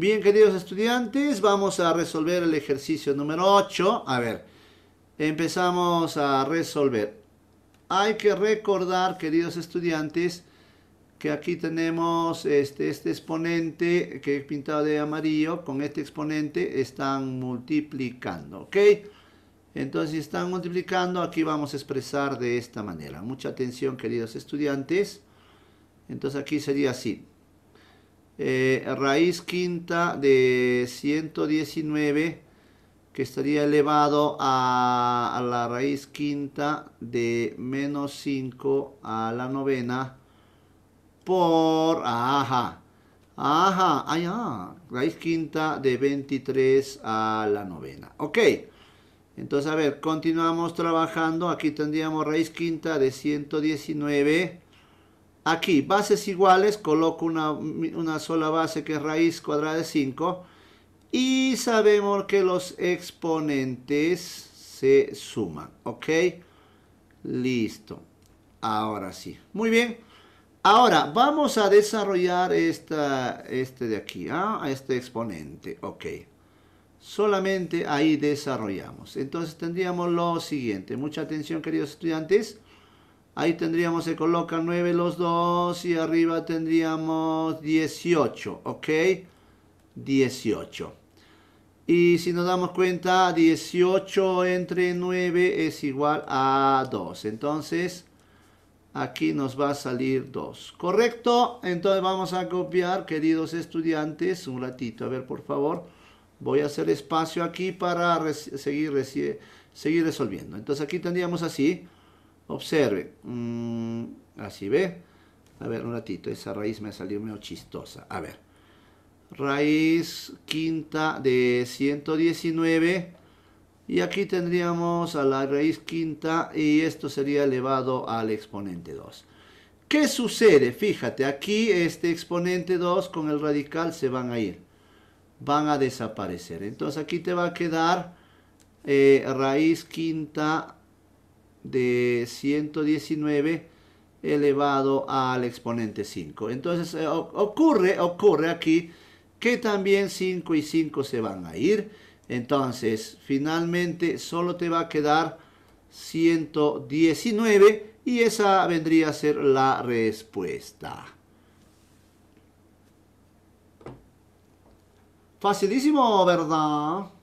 Bien, queridos estudiantes, vamos a resolver el ejercicio número 8. A ver, empezamos a resolver. Hay que recordar, queridos estudiantes, que aquí tenemos este, este exponente que he pintado de amarillo. Con este exponente están multiplicando, ¿ok? Entonces, si están multiplicando, aquí vamos a expresar de esta manera. Mucha atención, queridos estudiantes. Entonces, aquí sería así. Eh, raíz quinta de 119 que estaría elevado a, la raíz quinta de menos 5 a la novena por, ajá, ajá, ah, raíz quinta de 23 a la novena. Ok, entonces a ver, continuamos trabajando, aquí tendríamos raíz quinta de 119 Aquí, bases iguales, coloco una, sola base que es raíz cuadrada de 5. Y sabemos que los exponentes se suman, ¿ok? Listo. Ahora sí. Muy bien. Ahora, vamos a desarrollar este de aquí, ¿ah? este exponente, ok. Solamente ahí desarrollamos. Entonces tendríamos lo siguiente. Mucha atención, queridos estudiantes. Ahí tendríamos, se colocan 9 los dos y arriba tendríamos 18, ¿ok? 18. Y si nos damos cuenta, 18 entre 9 es igual a 2. Entonces, aquí nos va a salir 2. ¿Correcto? Entonces vamos a copiar, queridos estudiantes, un ratito. A ver, por favor, voy a hacer espacio aquí para seguir resolviendo. Entonces aquí tendríamos así. Observe, mm, así ve. A ver, un ratito, esa raíz me ha salido medio chistosa. A ver, raíz quinta de 119. Y aquí tendríamos a la raíz quinta y esto sería elevado al exponente 2. ¿Qué sucede? Fíjate, aquí este exponente 2 con el radical se van a ir. Van a desaparecer. Entonces aquí te va a quedar eh, raíz quinta de 119 elevado al exponente 5. Entonces eh, ocurre, ocurre aquí que también 5 y 5 se van a ir. Entonces finalmente solo te va a quedar 119 y esa vendría a ser la respuesta. Facilísimo, ¿verdad?